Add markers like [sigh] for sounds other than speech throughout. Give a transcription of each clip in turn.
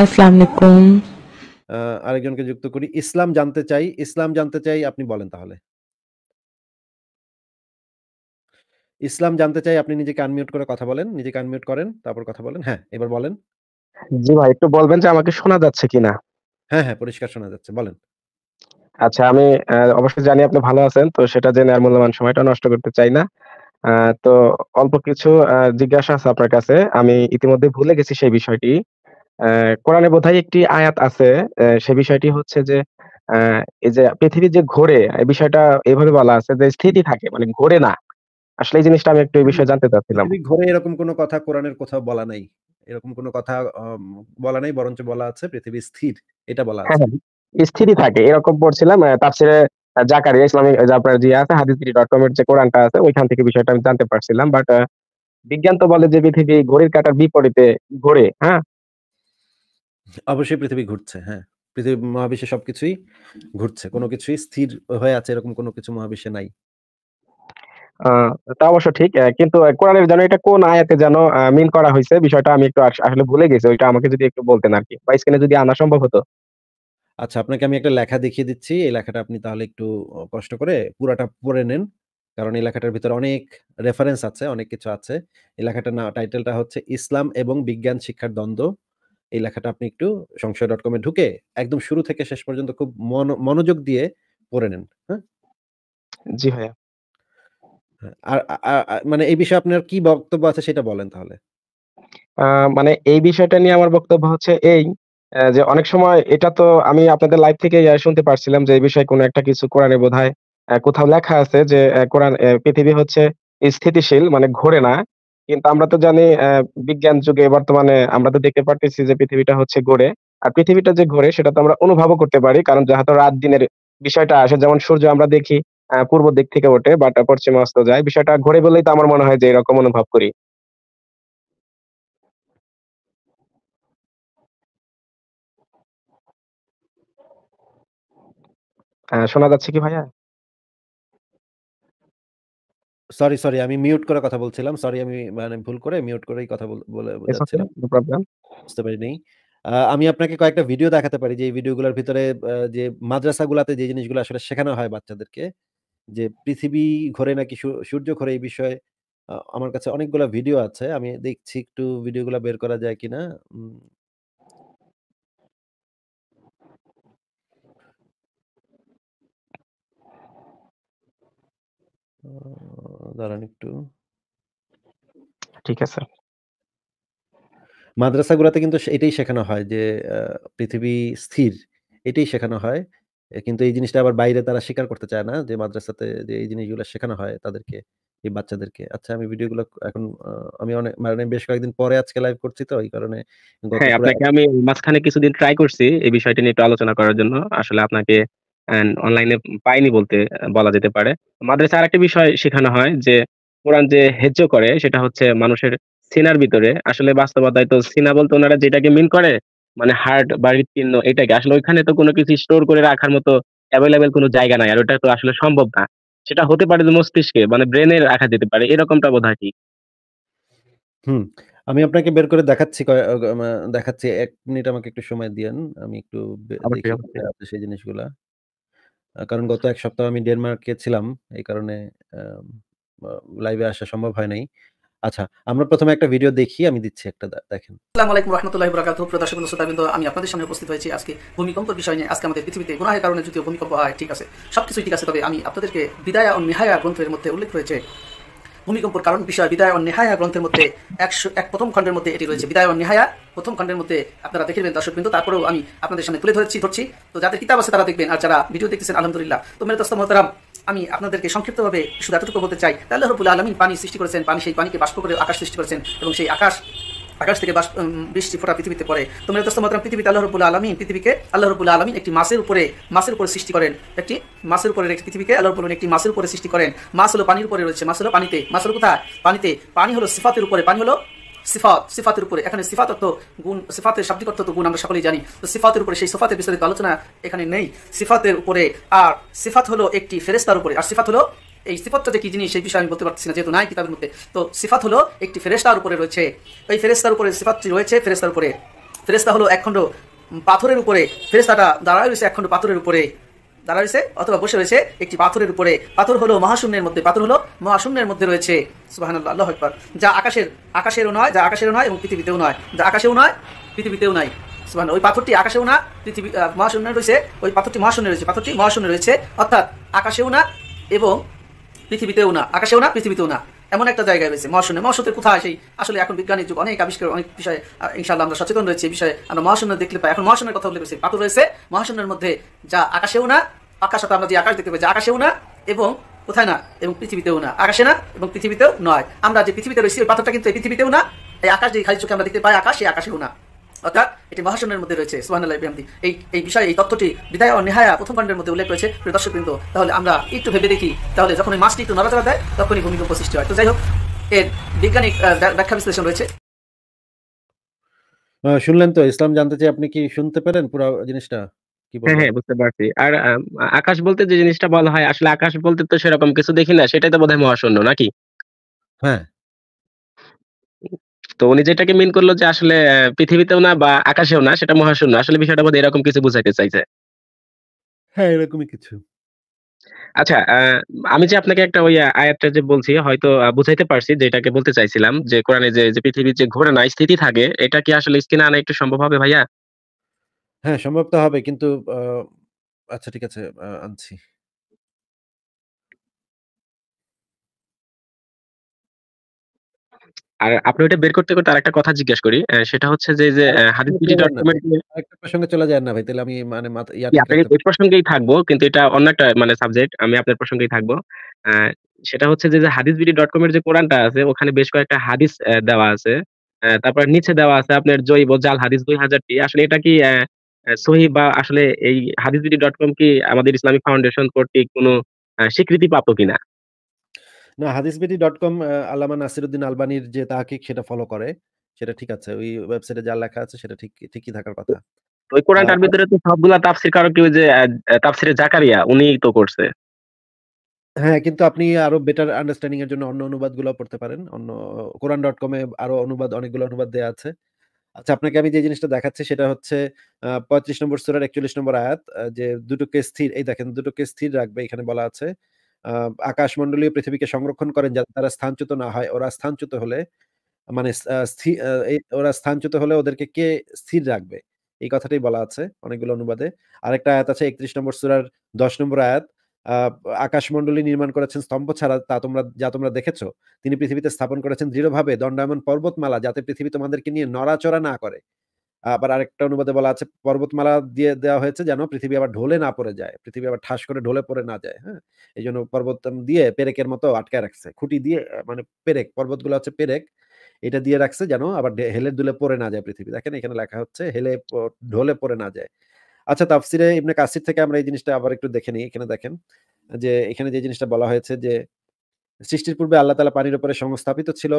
আসসালামু আরেকজনকে যুক্ত করি ইসলাম জানতে চাই ইসলাম জানতে চাই আপনি বলেন তাহলে ইসলাম জানতে চাই আপনি নিজেকে আনমিউট করে কথা বলেন নিজেকে আনমিউট করেন তারপর কথা বলেন হ্যাঁ এবার বলেন জি ভাই একটু বলবেন যে আমাকে শোনা যাচ্ছে কিনা হ্যাঁ হ্যাঁ পরিষ্কার শোনা যাচ্ছে বলেন আচ্ছা আমি অবশ্যই জানি আপনি ভালো আছেন তো সেটা জেনে আর মূল্যবান সময়টা নষ্ট করতে চাই না তো অল্প কিছু জিজ্ঞাসা আছে আপনার কাছে আমি ইতিমধ্যে ভুলে গেছি সেই বিষয়টি কোরআনে বোধহয় একটি আয়াত আছে সে বিষয়টি হচ্ছে যে এই যে পৃথিবী যে ঘোরে এই বিষয়টা এভাবে বলা আছে যে স্থিতি থাকে মানে ঘোরে না আসলে এই জিনিসটা আমি একটু এই বিষয়ে জানতে চাচ্ছিলাম ঘোরে এরকম কোনো কথা কোরআনের কোথাও বলা নাই এরকম কোনো কথা বলা নাই বরঞ্চ বলা আছে পৃথিবী স্থির এটা বলা হ্যাঁ, আছে হ্যাঁ, স্থিতি থাকে এরকম পড়ছিলাম ছেড়ে জাকারিয়া ইসলামিক আপনার যে আছে হাদিস ডট কম এর যে কোরআনটা আছে ওইখান থেকে বিষয়টা আমি জানতে পারছিলাম বাট বিজ্ঞান তো বলে যে পৃথিবী ঘড়ির কাটার বিপরীতে ঘোরে হ্যাঁ অবশ্যই পৃথিবী ঘুরছে হ্যাঁ পৃথিবী মহাবিশ্বে সবকিছুই ঘুরছে কোনো কিছুই স্থির হয়ে আছে এরকম কোনো কিছু মহাবিশ্বে নাই তা অবশ্য ঠিক কিন্তু কোরআনের যেন এটা কোন আয়াতে যেন মিল করা হয়েছে বিষয়টা আমি একটু আসলে ভুলে গেছি ওইটা আমাকে যদি একটু বলতেন আর কি বা স্ক্রিনে যদি আনা সম্ভব হতো আচ্ছা আপনাকে আমি একটা লেখা দেখিয়ে দিচ্ছি এই লেখাটা আপনি তাহলে একটু কষ্ট করে পুরাটা পড়ে নেন কারণ এই লেখাটার ভিতরে অনেক রেফারেন্স আছে অনেক কিছু আছে এই লেখাটার টাইটেলটা হচ্ছে ইসলাম এবং বিজ্ঞান শিক্ষার দ্বন্দ্ব এই লেখাটা আপনি একটু সংশয় ডট কমে ঢুকে একদম শুরু থেকে শেষ পর্যন্ত খুব মনোযোগ দিয়ে পড়ে নেন হ্যাঁ জি ভাইয়া হ্যাঁ, আর মানে এই বিষয়ে আপনার কি বক্তব্য আছে সেটা বলেন তাহলে মানে এই বিষয়টা নিয়ে আমার বক্তব্য হচ্ছে এই যে অনেক সময় এটা তো আমি আপনাদের লাইভ থেকে শুনতে পারছিলাম যে এই বিষয়ে কোনো একটা কিছু কোরআনে বোধ কোথাও লেখা আছে যে কোরআন পৃথিবী হচ্ছে স্থিতিশীল মানে ঘোরে না কিন্তু আমরা তো জানি বিজ্ঞান যুগে বর্তমানে আমরা তো দেখতে পারতেছি যে পৃথিবীটা হচ্ছে ঘোরে আর পৃথিবীটা যে ঘোরে সেটা তো আমরা অনুভবও করতে পারি কারণ যেহেতু রাত দিনের বিষয়টা আসে যেমন সূর্য আমরা দেখি পূর্ব দিক থেকে ওঠে বাট পশ্চিমে অস্ত যায় বিষয়টা ঘোরে বলেই তো আমার মনে হয় যে এরকম অনুভব করি শোনা যাচ্ছে কি ভাইয়া সরি, সরি আমি মিউট করে কথা বলছিলাম। সরি আমি মানে ভুল করে মিউট করেই কথা বলে বুঝতে পারি আমি আপনাকে কয়েকটা ভিডিও দেখাতে পারি যে ভিডিওগুলোর ভিতরে যে মাদ্রাসাগুলাতে যে জিনিসগুলো আসলে শেখানো হয় বাচ্চাদেরকে। যে পৃথিবী ঘোরে নাকি সূর্য ঘোরে এই বিষয়ে আমার কাছে অনেকগুলো ভিডিও আছে। আমি দেখছি একটু ভিডিওগুলো বের করা যায় কিনা। উম দাঁড়ান একটু ঠিক আছে মাদ্রাসাগুলোতে কিন্তু এটাই শেখানো হয় যে পৃথিবী স্থির এটাই শেখানো হয় কিন্তু এই জিনিসটা আবার বাইরে তারা স্বীকার করতে চায় না যে মাদ্রাসাতে যে এই জিনিসগুলো শেখানো হয় তাদেরকে এই বাচ্চাদেরকে আচ্ছা আমি ভিডিওগুলো এখন আমি অনেক মানে বেশ কয়েকদিন পরে আজকে লাইভ করছি তো এই কারণে হ্যাঁ আপনাকে আমি মাঝখানে কিছুদিন ট্রাই করছি এই বিষয়টা নিয়ে একটু আলোচনা করার জন্য আসলে আপনাকে অনলাইনে পাইনি বলতে বলা যেতে পারে মাদ্রাসা একটা বিষয় শেখানো হয় যে কোরআন যে হেজ্য করে সেটা হচ্ছে মানুষের সিনার ভিতরে আসলে বাস্তবতায় তো সিনা বলতে ওনারা যেটাকে মিন করে মানে হার্ট বা হৃৎপিণ্ড এটাকে আসলে ওইখানে তো কোনো কিছু স্টোর করে রাখার মতো অ্যাভেলেবেল কোনো জায়গা নাই আর ওটা তো আসলে সম্ভব না সেটা হতে পারে মস্তিষ্কে মানে ব্রেনে রাখা যেতে পারে এরকমটা বোধ হয় কি হুম আমি আপনাকে বের করে দেখাচ্ছি দেখাচ্ছি এক মিনিট আমাকে একটু সময় দিয়েন আমি একটু সেই জিনিসগুলা কারণ গত এক সপ্তাহ আমি ডেনমার্কে ছিলাম এই কারণে লাইভে আসা সম্ভব হয় নাই আচ্ছা আমরা প্রথমে একটা ভিডিও দেখি আমি দিচ্ছি একটা দেখেন আসসালামু আলাইকুম রাহমাতুল্লাহি ওয়া বারাকাতুহু প্রদর্শক বন্ধু শ্রোতাবৃন্দ আমি আপনাদের সামনে উপস্থিত হয়েছি আজকে ভূমিকম্পের বিষয় নিয়ে আজকে আমাদের পৃথিবীতে গুনাহের কারণে যদিও ভূমিকম্প হয় ঠিক আছে সবকিছু ঠিক আছে তবে আমি আপনাদেরকে বিদায়া ও নিহায়া গ্রন্থের মধ্যে উল্লেখ রয়েছে ভূমিকম্পর কারণ বিষয় বিদায় ও নেহায়া গ্রন্থের মধ্যে একশো এক প্রথম খণ্ডের মধ্যে এটি রয়েছে বিদায় ও নেহায়া প্রথম খণ্ডের মধ্যে আপনারা দেখবেন দর্শক বিন্দু তারপরেও আমি আপনাদের সামনে তুলে ধরেছি ধরছি তো যাদের কিতাব আছে তারা দেখবেন আর যারা ভিডিও দেখতেছেন আলহামদুলিল্লাহ তো মেরে দোস্ত মহতারাম আমি আপনাদেরকে সংক্ষিপ্তভাবে শুধু এতটুকু বলতে চাই তাহলে রবুল আলমিন পানি সৃষ্টি করেছেন পানি সেই পানিকে বাষ্প করে আকাশ সৃষ্টি করেছেন এবং সেই আকাশ আকাশ থেকে বৃষ্টি ফোটা পৃথিবীতে পড়ে তোমরা দোস্ত মাত্রাম পৃথিবীতে আল্লাহ রবুল্লা আলমিন পৃথিবীকে আল্লাহ রবুল্লা আলমিন একটি মাসের উপরে মাসের উপরে সৃষ্টি করেন একটি মাসের উপরে পৃথিবীকে আল্লাহ রবুল্লা একটি মাসের উপরে সৃষ্টি করেন মাছ হলো পানির উপরে রয়েছে মাছ হলো পানিতে মাছ হলো কোথায় পানিতে পানি হলো সিফাতের উপরে পানি হলো সিফাত সিফাতের উপরে এখানে সিফাত অর্থ গুণ সিফাতের শাব্দিক অর্থ তো গুণ আমরা সকলেই জানি তো সিফাতের উপরে সেই সিফাতের বিস্তারিত আলোচনা এখানে নেই সিফাতের উপরে আর সিফাত হলো একটি ফেরেস্তার উপরে আর সিফাত হলো এই সিফাতটা যে কি জিনিস সেই বিষয়ে আমি বলতে পারছি না যেহেতু নাই কিতাবের মধ্যে তো সিফাত হলো একটি ফেরেস্তার উপরে রয়েছে এই ফেরেস্তার উপরে সিফাতটি রয়েছে ফেরেস্তার উপরে ফেরেস্তা হলো একখণ্ড পাথরের উপরে ফেরেস্তাটা দাঁড়ায় রয়েছে একখণ্ড পাথরের উপরে দাঁড়া রয়েছে অথবা বসে রয়েছে একটি পাথরের উপরে পাথর হলো মহাশূন্যের মধ্যে পাথর হলো মহাশূন্যের মধ্যে রয়েছে সুবাহ আল্লাহ একবার যা আকাশের আকাশেরও নয় যা আকাশেরও নয় এবং পৃথিবীতেও নয় যা আকাশেও নয় পৃথিবীতেও নয় সুবাহ ওই পাথরটি আকাশেও না পৃথিবী মহাশূন্য রয়েছে ওই পাথরটি মহাশূন্য রয়েছে পাথরটি মহাশূন্য রয়েছে অর্থাৎ আকাশেও না এবং পৃথিবীতেও না আকাশেও না পৃথিবীতেও না এমন একটা জায়গায় রয়েছে মহাশূন্য মহাশূন্যের কোথায় সেই আসলে এখন বিজ্ঞানের যুগ অনেক আবিষ্কার অনেক বিষয়ে ইনশাল্লাহ আমরা সচেতন রয়েছে এই বিষয়ে আমরা মহাশূন্য দেখলে পাই এখন মহাশূন্যের কথা উল্লেখ পাথর রয়েছে মহাশূন্যের মধ্যে যা আকাশেও না আকাশ আমরা যে আকাশ দেখতে পাই যে আকাশেও না এবং কোথায় না এবং পৃথিবীতেও না আকাশে না এবং পৃথিবীতেও নয় আমরা যে পৃথিবীতে রয়েছি ওই পাথরটা কিন্তু পৃথিবীতেও না এই আকাশ যে খালি চোখে আমরা দেখতে পাই আকাশ সেই আকাশেও না অর্থাৎ এটি মহাশূন্যের মধ্যে রয়েছে সোহানি এই এই বিষয়ে এই তথ্যটি বিধায় ও নেহায়া প্রথম কাণ্ডের মধ্যে উল্লেখ রয়েছে দর্শক কিন্তু তাহলে আমরা একটু ভেবে দেখি তাহলে যখন এই মাছটি একটু নড়াচড়া দেয় তখনই ভূমিকম্প সৃষ্টি হয় তো যাই হোক এর বৈজ্ঞানিক ব্যাখ্যা বিশ্লেষণ রয়েছে শুনলেন তো ইসলাম জানতে চাই আপনি কি শুনতে পেলেন পুরো জিনিসটা হ্যাঁ হ্যাঁ বুঝতে পারছি আর আকাশ বলতে যে জিনিসটা বলা হয় আসলে আকাশ বলতে তো সেরকম কিছু দেখি না সেটাই তো বোধহয় মহাশূন্য নাকি হ্যাঁ তো উনি যেটাকে মিন করলো যে আসলে পৃথিবীতেও না বা আকাশেও না সেটা মহাশূন্য আসলে বিষয়টা বোধহয় এরকম কিছু বুঝাইতে চাইছে হ্যাঁ এরকমই কিছু আচ্ছা আমি যে আপনাকে একটা ওই আয়াতটা যে বলছি হয়তো বুঝাইতে পারছি যেটাকে বলতে চাইছিলাম যে কোরআনে যে যে পৃথিবীর যে ঘোরে না স্থিতি থাকে এটা কি আসলে স্কিনে আনা একটু সম্ভব হবে ভাইয়া হ্যাঁ সম্ভব তো হবে কিন্তু আচ্ছা ঠিক আছে আনছি আর আপনি ওটা বের করতে করতে আরেকটা কথা জিজ্ঞেস করি সেটা হচ্ছে যে যে হ্যাঁ, হাদিস পিটি ডকুমেন্টে একটা প্রসঙ্গে চলে যায় না ভাই তাহলে আমি মানে আপনাকে এই প্রসঙ্গেই থাকবো কিন্তু এটা অন্য একটা মানে সাবজেক্ট আমি আপনার প্রসঙ্গেই থাকবো সেটা হচ্ছে যে হাদিস বিডি ডট কম এর যে কোরআনটা আছে ওখানে বেশ কয়েকটা হাদিস দেওয়া আছে তারপর নিচে দেওয়া আছে আপনার জৈব জাল হাদিস দুই হাজারটি আসলে এটা কি সহি বা আসলে এই হাদিস বিডি ডট কম কি আমাদের ইসলামিক ফাউন্ডেশন কর্তৃক কোনো স্বীকৃতি প্রাপ্ত কিনা না হাদিসবেটি ডট কম আল্লামা নাসিরুদ্দিন আলবানির যে তাকে সেটা ফলো করে সেটা ঠিক আছে ওই ওয়েবসাইটে যা লেখা আছে সেটা ঠিক ঠিকই থাকার কথা ওই কোরআনটার ভিতরে তো সবগুলা তাফসির কারক কেউ যে তাফসিরে জাকারিয়া উনিই তো করছে হ্যাঁ কিন্তু আপনি আরো বেটার আন্ডারস্ট্যান্ডিং এর জন্য অন্য অনুবাদগুলো পড়তে পারেন অন্য কোরআন ডট কম এ আরো অনুবাদ অনেকগুলো অনুবাদ দেয়া আছে আচ্ছা আপনাকে আমি যে জিনিসটা দেখাচ্ছি সেটা হচ্ছে পঁয়ত্রিশ নম্বর সুরার একচল্লিশ নম্বর আয়াত যে দুটোকে স্থির এই দেখেন দুটোকে স্থির রাখবে এখানে বলা আছে আহ আকাশমণ্ডলীয় পৃথিবীকে সংরক্ষণ করেন যাতে তারা স্থানচ্যুত না হয় ওরা স্থানচ্যুত হলে মানে ওরা স্থানচ্যুত হলে ওদেরকে কে স্থির রাখবে এই কথাটাই বলা আছে অনেকগুলো অনুবাদে আরেকটা আয়াত আছে একত্রিশ নম্বর সুরার দশ নম্বর আয়াত আকাশমণ্ডলী নির্মাণ করেছেন স্তম্ভ ছাড়া তা তোমরা যা তোমরা দেখেছো তিনি পৃথিবীতে স্থাপন করেছেন দৃঢ়ভাবে দণ্ডায়মন পর্বতমালা যাতে পৃথিবী তোমাদেরকে নিয়ে নড়াচড়া না করে আবার আরেকটা অনুবাদে বলা আছে পর্বতমালা দিয়ে দেওয়া হয়েছে যেন পৃথিবী আবার ঢলে না পড়ে যায় পৃথিবী আবার ঠাস করে ঢলে পড়ে না যায় হ্যাঁ এই জন্য পর্বত দিয়ে পেরেকের মতো আটকায় রাখছে খুঁটি দিয়ে মানে পেরেক পর্বতগুলো হচ্ছে পেরেক এটা দিয়ে রাখছে যেন আবার হেলে দুলে পড়ে না যায় পৃথিবী দেখেন এখানে লেখা হচ্ছে হেলে ঢলে পড়ে না যায় আচ্ছা তাফসিরে ইবনে কাসির থেকে আমরা এই জিনিসটা আবার একটু দেখে নিই এখানে দেখেন যে এখানে যে জিনিসটা বলা হয়েছে যে সৃষ্টির পূর্বে আল্লাহ তালা পানির উপরে সংস্থাপিত ছিল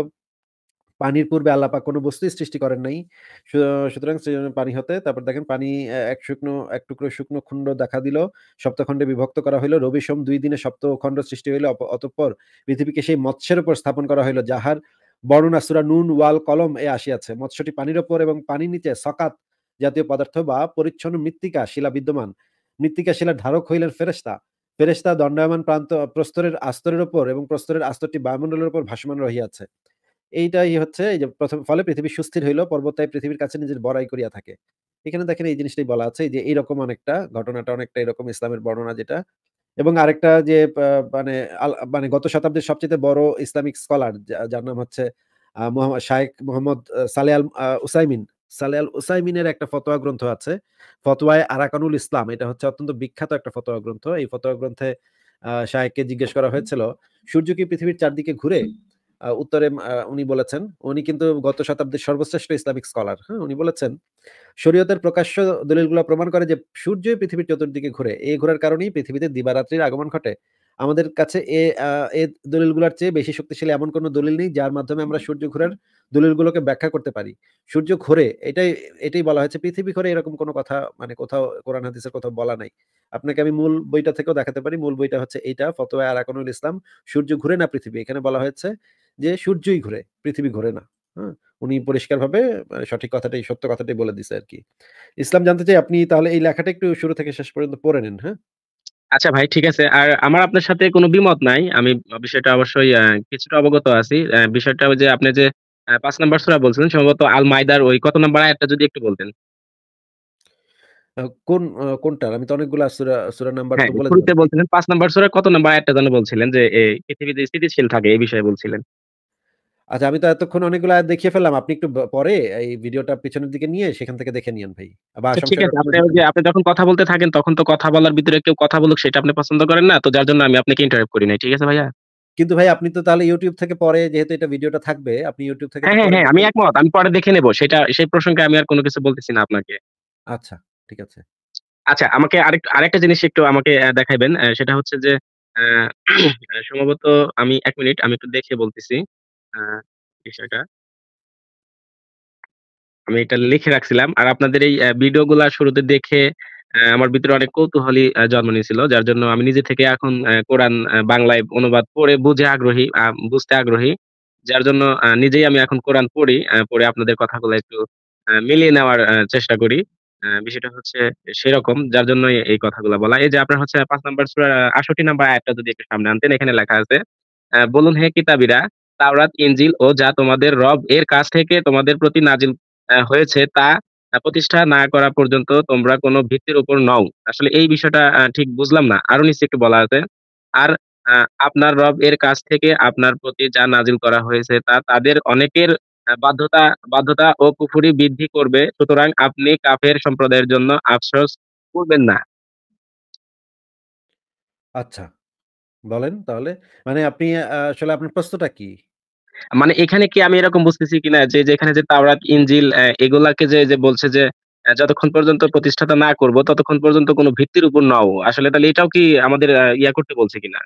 পানির পূর্বে আল্লাপাক কোনো বস্তু সৃষ্টি করেন নাই সুতরাং পানি হতে তারপর দেখেন পানি এক শুকনো এক টুকরো শুকনো খণ্ড দেখা দিল সপ্তখণ্ডে বিভক্ত করা হইল রবি সোম দুই দিনে সপ্তখণ্ড সৃষ্টি হইল অতঃপর পৃথিবীকে সেই মৎস্যের উপর স্থাপন করা হইল যাহার বর্ণনা সুরা নুন ওয়াল কলম এ আসিয়াছে মৎস্যটি পানির ওপর এবং পানির নিচে সকাত জাতীয় পদার্থ বা পরিচ্ছন্ন মৃত্তিকা শিলা বিদ্যমান মৃত্তিকা শিলা ধারক হইলেন ফেরেস্তা ফেরেস্তা দণ্ডায়মান প্রান্ত প্রস্তরের আস্তরের ওপর এবং প্রস্তরের আস্তরটি বায়ুমণ্ডলের ওপর ভাসমান রহিয়াছে এইটাই হচ্ছে এই যে প্রথম ফলে পৃথিবী সুস্থির হইল পর্বতায় পৃথিবীর কাছে নিজের বড়াই করিয়া থাকে এখানে দেখেন এই জিনিসটাই বলা আছে যে এইরকম অনেকটা ঘটনাটা অনেকটা এরকম ইসলামের বর্ণনা যেটা এবং আরেকটা যে মানে মানে গত শতাব্দীর সবচেয়ে বড় ইসলামিক স্কলার যার নাম হচ্ছে শায়েক মোহাম্মদ সালেয়াল উসাইমিন সালেয়াল উসাইমিনের একটা ফতোয়া গ্রন্থ আছে ফতোয়ায় আরাকানুল ইসলাম এটা হচ্ছে অত্যন্ত বিখ্যাত একটা ফতোয়া গ্রন্থ এই ফতোয়া গ্রন্থে আহ শায়েককে জিজ্ঞেস করা হয়েছিল সূর্য কি পৃথিবীর চারদিকে ঘুরে উত্তরে উনি বলেছেন উনি কিন্তু গত শতাব্দীর সর্বশ্রেষ্ঠ ইসলামিক স্কলার হ্যাঁ উনি বলেছেন শরীয়তের প্রকাশ্য দলিলগুলো প্রমাণ করে যে সূর্য পৃথিবীর চতুর্দিকে ঘুরে এই ঘোরার কারণেই পৃথিবীতে দিবারাত্রির আগমন ঘটে আমাদের কাছে এ এ দলিলগুলোর চেয়ে বেশি শক্তিশালী এমন কোনো দলিল নেই যার মাধ্যমে আমরা সূর্য ঘোরার দলিলগুলোকে ব্যাখ্যা করতে পারি সূর্য ঘোরে এটাই এটাই বলা হয়েছে পৃথিবী ঘোরে এরকম কোনো কথা মানে কোথাও কোরআন হাদিসের কোথাও বলা নাই আপনাকে আমি মূল বইটা থেকেও দেখাতে পারি মূল বইটা হচ্ছে এইটা ফতোয়া আরাকানুল ইসলাম সূর্য ঘুরে না পৃথিবী এখানে বলা হয়েছে যে সূর্যই ঘুরে পৃথিবী ঘুরে না হ্যাঁ উনি পরিষ্কারভাবে মানে সঠিক কথাটাই সত্য কথাটাই বলে দিছে আর কি ইসলাম জানতে চাই আপনি তাহলে এই লেখাটা একটু শুরু থেকে শেষ পর্যন্ত পড়ে নেন হ্যাঁ আচ্ছা ভাই ঠিক আছে আর আমার আপনার সাথে কোনো বিমত নাই আমি বিষয়টা অবশ্যই কিছুটা অবগত আছি বিষয়টা যে আপনি যে পাঁচ নাম্বার সুরা বলছিলেন সম্ভবত আল মাইদার ওই কত নাম্বার আয়াতটা যদি একটু বলতেন কোন কোনটার আমি তো অনেকগুলো সুরা সুরা নাম্বার হ্যাঁ, তো বলে দিতে বলছিলেন পাঁচ নাম্বার সুরা কত নাম্বার আয়াতটা যেন বলছিলেন যে এই পৃথিবীতে স্থিতিশীল থাকে এই বিষয়ে বলছিলেন আচ্ছা আমি তো এতক্ষণ অনেকগুলো আয়াত দেখিয়ে ফেললাম আপনি একটু পরে এই ভিডিওটা পিছনের দিকে নিয়ে সেখান থেকে দেখে নিন ভাই আচ্ছা, ঠিক আছে আপনি যে আপনি যখন কথা বলতে থাকেন তখন তো কথা বলার ভিতরে কেউ কথা বলুক সেটা আপনি পছন্দ করেন না তো যার জন্য আমি আপনাকে ইন্টারাপ্ট করি নাই ঠিক আছে ভাইয়া কিন্তু ভাই আপনি তো তাহলে ইউটিউব থেকে পরে যেহেতু এটা ভিডিওটা থাকবে আপনি ইউটিউব থেকে হ্যাঁ হ্যাঁ, হ্যাঁ আমি একমত আমি পরে দেখে নেব সেটা সেই প্রসঙ্গে আমি আর কোনো কিছু বলতেছি না আপনাকে আচ্ছা ঠিক আছে আচ্ছা আমাকে আরেক আরেকটা জিনিস একটু আমাকে দেখাইবেন সেটা হচ্ছে যে [clears throat] সম্ভবত আমি এক মিনিট আমি একটু দেখে বলতেছি হ্যাঁ, বিষয়টা। আমি এটা লিখে রাখছিলাম। আর আপনাদের এই ভিডিও ভিডিওগুলা শুরুতে দেখে আমার ভিতরে অনেক কৌতূহলী জন্ম নিয়েছিল। যার জন্য আমি নিজে থেকে এখন কোরআন বাংলায় অনুবাদ পড়ে বুঝে আগ্রহী, বুঝতে আগ্রহী। যার জন্য নিজেই আমি এখন কোরআন পড়ি। পড়ে আপনাদের কথাগুলো একটু মিলিয়ে নেওয়ার চেষ্টা করি। বিষয়টা হচ্ছে সেরকম। যার জন্যই এই কথাগুলো বলা। এই যে আপনার হচ্ছে পাঁচ নাম্বার সূরা নাম্বার আয়াতটা যদি একটু সামনে আনতেন, এখানে লেখা আছে। বলুন হে কিতাবিরা তাওরাত ইঞ্জিল ও যা তোমাদের রব এর কাছ থেকে তোমাদের প্রতি নাজিল হয়েছে তা প্রতিষ্ঠা না করা পর্যন্ত তোমরা কোনো ভিত্তির উপর নও আসলে এই বিষয়টা ঠিক বুঝলাম না আরো নিচে একটু বলা আছে আর আপনার রব এর কাছ থেকে আপনার প্রতি যা নাজিল করা হয়েছে তা তাদের অনেকের বাধ্যতা বাধ্যতা ও কুফুরি বৃদ্ধি করবে সুতরাং আপনি কাফের সম্প্রদায়ের জন্য আফসোস করবেন না আচ্ছা বলেন তাহলে? মানে আপনি আসলে আপনার প্রশ্নটা কি? মানে এখানে কি আমি এরকম বুঝতেছি কিনা যে, যে এখানে যে তাওরাত, ইনজিল এগুলাকে যে, যে বলছে যে যতক্ষণ পর্যন্ত প্রতিষ্ঠাতা না করব, ততক্ষণ পর্যন্ত কোনো ভিত্তির উপর নাও আসলে তাহলে এটাও কি আমাদের ইয়া করতে বলছে কিনা?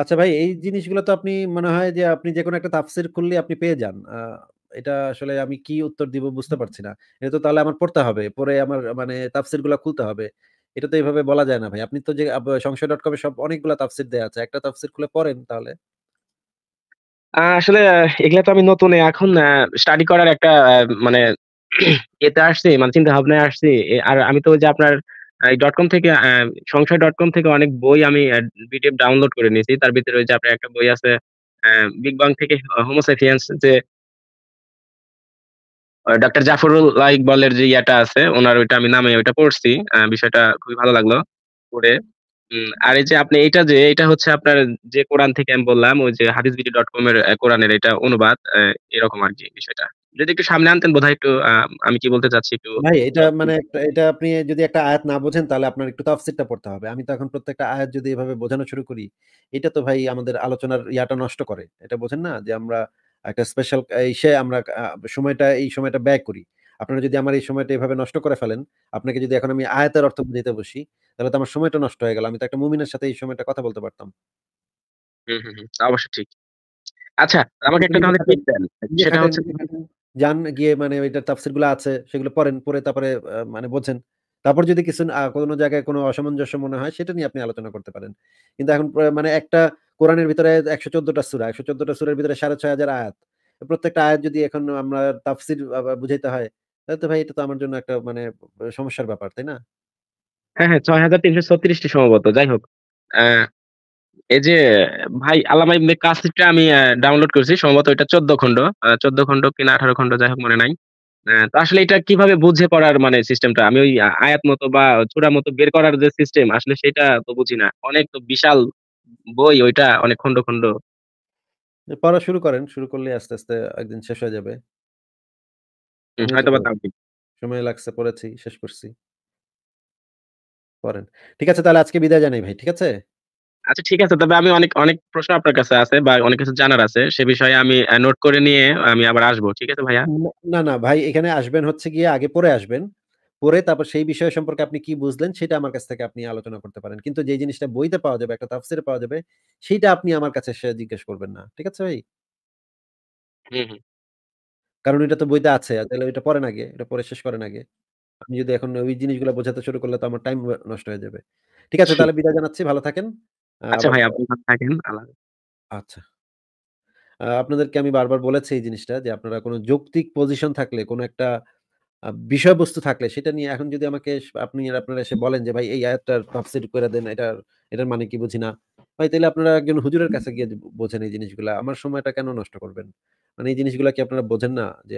আচ্ছা ভাই, এই জিনিসগুলো তো আপনি মনে হয় যে আপনি যে কোনো একটা তাফসির খুললে আপনি পেয়ে যান। এটা আসলে আমি কি উত্তর দিব বুঝতে পারছি না। এটা তো তাহলে আমার পড়তে হবে। পরে আমার মানে তাফসিরগুলো খুলতে হবে। এটা তো এইভাবে বলা যায় না ভাই আপনি তো যে সংশয় ডট কমে সব অনেকগুলো তাফসির দেয়া আছে একটা তাফসির খুলে পড়েন তাহলে আসলে এগুলা তো আমি নতুন এখন স্টাডি করার একটা মানে [clears throat] এতে আসছি মানে চিন্তা ভাবনায় আসছি আর আমি তো যে আপনার ডট কম থেকে সংশয় ডট কম থেকে অনেক বই আমি বিটিএফ ডাউনলোড করে নিয়েছি তার ভিতরে যে আপনার একটা বই আছে বিগ ব্যাং থেকে হোমোসাইফিয়েন্স যে ডক্টর জাফরুল ইকবালের যে ইয়াটা আছে ওনার ওইটা আমি নামে ওইটা পড়ছি বিষয়টা খুবই ভালো লাগলো পড়ে আর এই যে আপনি এটা যে এটা হচ্ছে আপনার যে কোরআন থেকে আমি বললাম ওই যে হাদিস বিডি ডট কম এর কোরআনের এটা অনুবাদ এরকম আর কি বিষয়টা যদি একটু সামনে আনতেন বোধহয় একটু আমি কি বলতে চাচ্ছি একটু ভাই এটা মানে এটা আপনি যদি একটা আয়াত না বোঝেন তাহলে আপনার একটু তাফসিরটা পড়তে হবে আমি তো এখন প্রত্যেকটা আয়াত যদি এভাবে বোঝানো শুরু করি এটা তো ভাই আমাদের আলোচনার ইয়াটা নষ্ট করে এটা বোঝেন না যে আমরা একটা স্পেশাল সে আমরা সময়টা এই সময়টা ব্যয় করি আপনারা যদি আমার এই সময়টা এভাবে নষ্ট করে ফেলেন আপনাকে যদি এখন আমি আয়াতের অর্থ বুঝাইতে বসি তাহলে তো আমার সময়টা নষ্ট হয়ে গেল আমি তো একটা মুমিনের সাথে এই সময়টা কথা বলতে পারতাম অবশ্যই ঠিক আচ্ছা আমাকে একটা তাহলে টিপ দেন সেটা হচ্ছে যান গিয়ে মানে ওইটার গুলো আছে সেগুলো পড়েন পরে তারপরে মানে বোঝেন তারপর যদি কিছু কোনো জায়গায় কোনো অসামঞ্জস্য মনে হয় সেটা নিয়ে আপনি আলোচনা করতে পারেন কিন্তু এখন মানে একটা কোরআনের ভিতরে একশো চোদ্দটা সুরা একশো চোদ্দটা সুরের ভিতরে সাড়ে ছয় হাজার আয়াত প্রত্যেকটা আয়াত যদি এখন আমরা তাফসির বুঝাইতে হয় তাহলে তো ভাই এটা তো আমার জন্য একটা মানে সমস্যার ব্যাপার তাই না হ্যাঁ হ্যাঁ ছয় হাজার তিনশো ছত্রিশটি সম্ভবত যাই হোক এই যে ভাই আল্লামা ইবনে কাসিরটা আমি ডাউনলোড করেছি সম্ভবত এটা চোদ্দ খণ্ড চোদ্দ খণ্ড কিনা আঠারো খণ্ড যাই হোক মনে নাই তো আসলে এটা কিভাবে বুঝে পড়ার মানে সিস্টেমটা আমি ওই আয়াত মতো বা চূড়া মতো বের করার যে সিস্টেম আসলে সেটা তো বুঝি না অনেক তো বিশাল বই ওইটা অনেক খন্ড খন্ড পড়া শুরু করেন শুরু করলে আস্তে আস্তে একদিন শেষ হয়ে যাবে সময় লাগছে পড়েছি শেষ করছি পড়েন ঠিক আছে তাহলে আজকে বিদায় জানাই ভাই ঠিক আছে আচ্ছা ঠিক আছে তবে আমি অনেক অনেক প্রশ্ন আপনার কাছে আছে বা অনেক কিছু জানার আছে সে বিষয়ে আমি নোট করে নিয়ে আমি আবার আসবো ঠিক আছে ভাইয়া না না ভাই এখানে আসবেন হচ্ছে গিয়ে আগে পরে আসবেন পরে তারপর সেই বিষয় সম্পর্কে আপনি কি বুঝলেন সেটা আমার কাছ থেকে আপনি আলোচনা করতে পারেন কিন্তু যে জিনিসটা বইতে পাওয়া যাবে একটা তাফসিরে পাওয়া যাবে সেটা আপনি আমার কাছে সে জিজ্ঞেস করবেন না ঠিক আছে ভাই কারণ এটা তো বইতে আছে। তাহলে এটা না গিয়ে এটা পরে শেষ করেন আগে। আমি যদি এখন ওই জিনিসগুলো বোঝাতে শুরু করলে তো আমার টাইম নষ্ট হয়ে যাবে। ঠিক আছে তাহলে বিদায় জানাচ্ছি। ভালো থাকেন। আচ্ছা ভাই আপনি ভালো থাকেন। আচ্ছা। আপনাদেরকে আমি বারবার বলেছি এই জিনিসটা যে আপনারা কোনো যৌক্তিক পজিশন থাকলে কোনো একটা বিষয়বস্তু থাকলে সেটা নিয়ে এখন যদি আমাকে আপনি আপনারা এসে বলেন যে ভাই এই আয়াতটার তাফসির করে দেন এটার এটার মানে কি বুঝি না ভাই তাহলে আপনারা একজন হুজুরের কাছে গিয়ে বোঝেন এই জিনিসগুলা আমার সময়টা কেন নষ্ট করবেন মানে এই জিনিসগুলা কি আপনারা বোঝেন না যে